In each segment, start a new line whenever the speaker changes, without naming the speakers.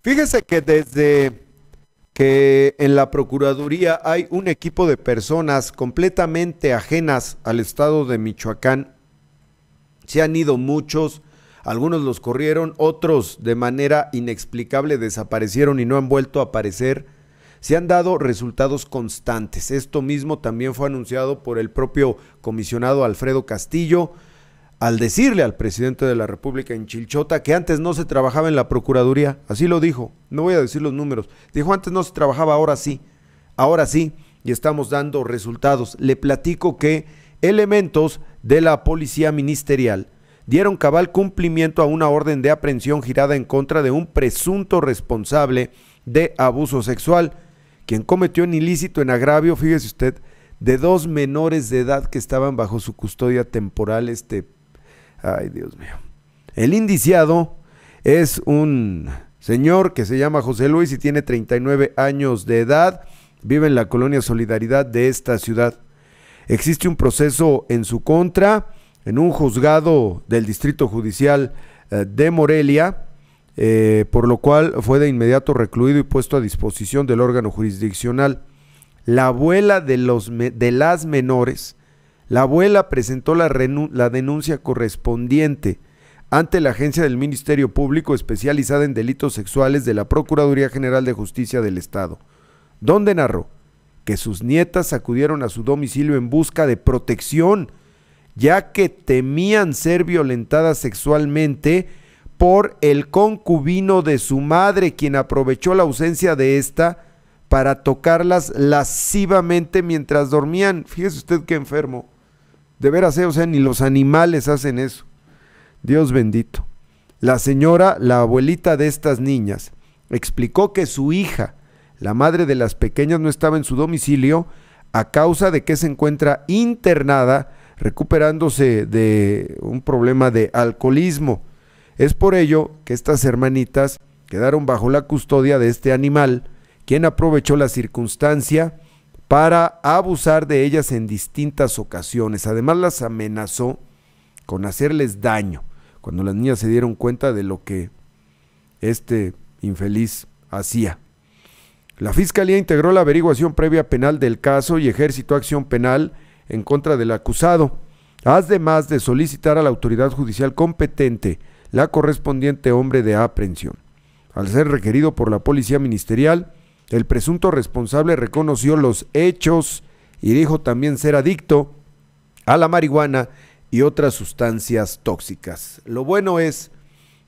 Fíjese que desde que en la Procuraduría hay un equipo de personas completamente ajenas al estado de Michoacán, se han ido muchos, algunos los corrieron, otros de manera inexplicable desaparecieron y no han vuelto a aparecer. Se han dado resultados constantes. Esto mismo también fue anunciado por el propio comisionado Alfredo Castillo, al decirle al presidente de la República en Chilchota que antes no se trabajaba en la Procuraduría, así lo dijo, no voy a decir los números, dijo antes no se trabajaba, ahora sí, ahora sí, y estamos dando resultados. Le platico que elementos de la policía ministerial dieron cabal cumplimiento a una orden de aprehensión girada en contra de un presunto responsable de abuso sexual, quien cometió un ilícito en agravio, fíjese usted, de dos menores de edad que estaban bajo su custodia temporal, este Ay, Dios mío. El indiciado es un señor que se llama José Luis y tiene 39 años de edad. Vive en la colonia Solidaridad de esta ciudad. Existe un proceso en su contra en un juzgado del Distrito Judicial eh, de Morelia, eh, por lo cual fue de inmediato recluido y puesto a disposición del órgano jurisdiccional. La abuela de, los, de las menores la abuela presentó la, denuncia correspondiente ante la agencia del Ministerio Público especializada en delitos sexuales de la Procuraduría General de Justicia del Estado, donde narró que sus nietas acudieron a su domicilio en busca de protección, ya que temían ser violentadas sexualmente por el concubino de su madre, quien aprovechó la ausencia de ésta para tocarlas lascivamente mientras dormían. Fíjese usted qué enfermo. De veras, eh, o sea, ni los animales hacen eso. Dios bendito. La señora, la abuelita de estas niñas, explicó que su hija, la madre de las pequeñas, no estaba en su domicilio a causa de que se encuentra internada recuperándose de un problema de alcoholismo. Es por ello que estas hermanitas quedaron bajo la custodia de este animal, quien aprovechó la circunstancia para abusar de ellas en distintas ocasiones. Además las amenazó con hacerles daño cuando las niñas se dieron cuenta de lo que este infeliz hacía. La Fiscalía integró la averiguación previa penal del caso y ejercitó acción penal en contra del acusado, además de solicitar a la autoridad judicial competente la correspondiente hombre de aprehensión. Al ser requerido por la Policía Ministerial, el presunto responsable reconoció los hechos y dijo también ser adicto a la marihuana y otras sustancias tóxicas. Lo bueno es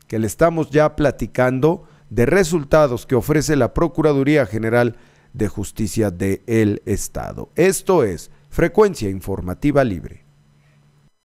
que le estamos ya platicando de resultados que ofrece la Procuraduría General de Justicia del Estado. Esto es Frecuencia Informativa Libre.